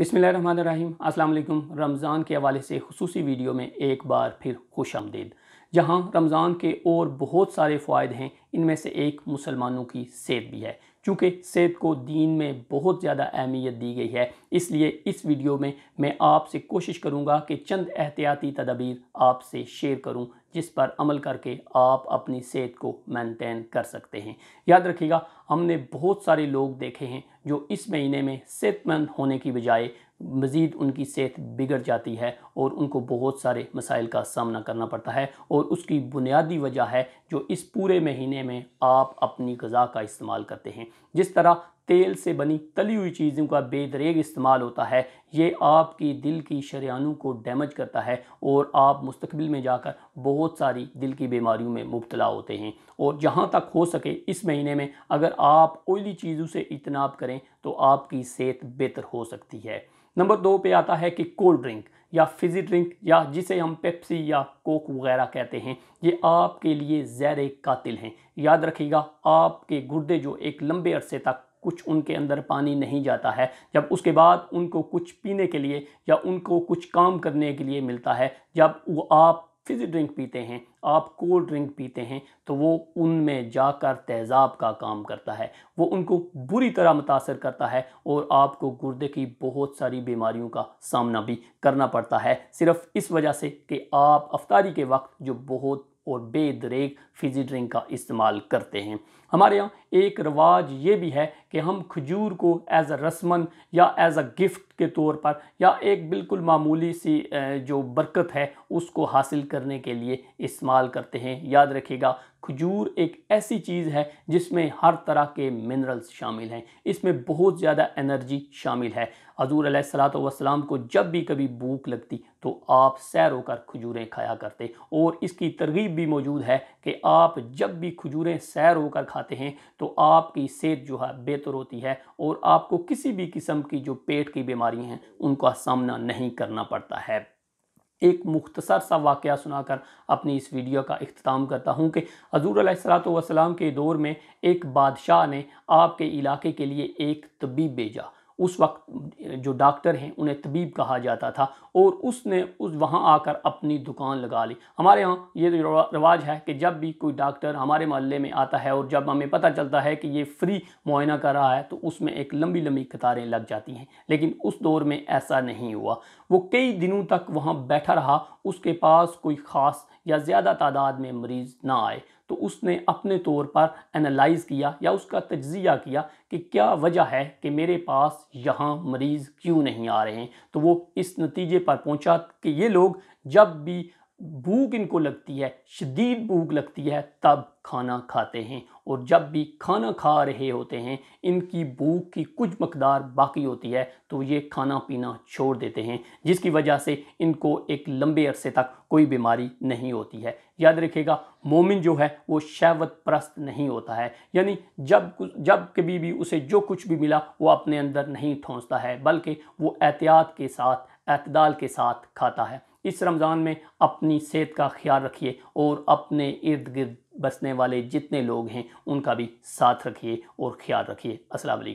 बिसमिल अस्सलाम वालेकुम रमज़ान के हवाले से खसूसी वीडियो में एक बार फिर खुश आमदीद जहाँ रमज़ान के और बहुत सारे फ़ायदे हैं इनमें से एक मुसलमानों की सेहत भी है चूँकि सेहत को दीन में बहुत ज़्यादा अहमियत दी गई है इसलिए इस वीडियो में मैं आपसे कोशिश करूँगा कि चंद एहतियाती तदाबीर आपसे शेयर करूँ जिस पर अमल करके आप अपनी सेहत को मेंटेन कर सकते हैं याद रखिएगा हमने बहुत सारे लोग देखे हैं जो इस महीने में सेहतमंद होने की बजाय मज़ीद उनकी सेहत बिगड़ जाती है और उनको बहुत सारे मसाइल का सामना करना पड़ता है और उसकी बुनियादी वजह है जो इस पूरे महीने में आप अपनी गज़ा का इस्तेमाल करते हैं जिस तरह तेल से बनी तली हुई चीज़ों का बेदरेग इस्तेमाल होता है ये आपकी दिल की शरियानों को डैमेज करता है और आप मुस्तबिल में जाकर बहुत सारी दिल की बीमारियों में मुबतला होते हैं और जहाँ तक हो सके इस महीने में अगर आप ऑयली चीज़ों से इतनाब करें तो आपकी सेहत बेहतर हो सकती है नंबर दो पे आता है कि कोल्ड ड्रिंक या फिजी ड्रिंक या जिसे हम पेप्सी या कोक वगैरह कहते हैं ये आपके लिए जैर कातिल हैं याद रखिएगा आपके गुर्दे जो एक लंबे अरसे तक कुछ उनके अंदर पानी नहीं जाता है जब उसके बाद उनको कुछ पीने के लिए या उनको कुछ काम करने के लिए मिलता है जब वो आप फिज ड्रिंक पीते हैं आप कोल्ड ड्रिंक पीते हैं तो वो उनमें जाकर तेज़ाब का काम करता है वो उनको बुरी तरह मुतासर करता है और आपको गुर्दे की बहुत सारी बीमारियों का सामना भी करना पड़ता है सिर्फ इस वजह से कि आप अफ्तारी के वक्त जो बहुत और बेदरेग फिजी ड्रिंक का इस्तेमाल करते हैं हमारे यहाँ एक रवाज ये भी है कि हम खजूर को एज़ अ रस्मन या एज़ अ गिफ्ट के तौर पर या एक बिल्कुल मामूली सी जो बरकत है उसको हासिल करने के लिए इस्तेमाल करते हैं याद रखिएगा खजूर एक ऐसी चीज़ है जिसमें हर तरह के मिनरल्स शामिल हैं इसमें बहुत ज़्यादा एनर्जी शामिल है हजूर सलाम को जब भी कभी भूख लगती तो आप सैर होकर खजूरें खाया करते और इसकी तरगीब भी मौजूद है कि आप जब भी खजूरें सैर होकर खाते हैं तो आपकी सेहत जो है बेहतर होती है और आपको किसी भी किस्म की जो पेट की बीमारी हैं उनका सामना नहीं करना पड़ता है एक मुख्तसर सा वाक़ सुनाकर अपनी इस वीडियो का अख्ताम करता हूँ कि हजूर सलाम के दौर में एक बादशाह ने आपके इलाके के लिए एक तबीब भेजा उस वक्त जो डॉक्टर हैं उन्हें तबीब कहा जाता था और उसने उस वहाँ आकर अपनी दुकान लगा ली हमारे यहाँ ये रिवाज है कि जब भी कोई डॉक्टर हमारे मोहल्ले में आता है और जब हमें पता चलता है कि ये फ्री मुआयना कर रहा है तो उसमें एक लंबी लंबी कतारें लग जाती हैं लेकिन उस दौर में ऐसा नहीं हुआ वो कई दिनों तक वहाँ बैठा रहा उसके पास कोई ख़ास या ज़्यादा तादाद में मरीज़ ना आए तो उसने अपने तौर पर एनालाइज किया या उसका तजिया किया कि क्या वजह है कि मेरे पास यहाँ मरीज़ क्यों नहीं आ रहे हैं तो वो इस नतीजे पर पहुँचा कि ये लोग जब भी भूख इनको लगती है शदीद भूख लगती है तब खाना खाते हैं और जब भी खाना खा रहे होते हैं इनकी भूख की कुछ मकदार बाकी होती है तो ये खाना पीना छोड़ देते हैं जिसकी वजह से इनको एक लंबे अरसे तक कोई बीमारी नहीं होती है याद रखिएगा मोमिन जो है वो शहवत परस्त नहीं होता है यानी जब जब कभी भी उसे जो कुछ भी मिला वो अपने अंदर नहीं ठोंसता है बल्कि वो एहतियात के साथ अतदाल के साथ खाता है इस रमज़ान में अपनी सेहत का ख्याल रखिए और अपने इर्द गिर्द बसने वाले जितने लोग हैं उनका भी साथ रखिए और ख्याल रखिए असल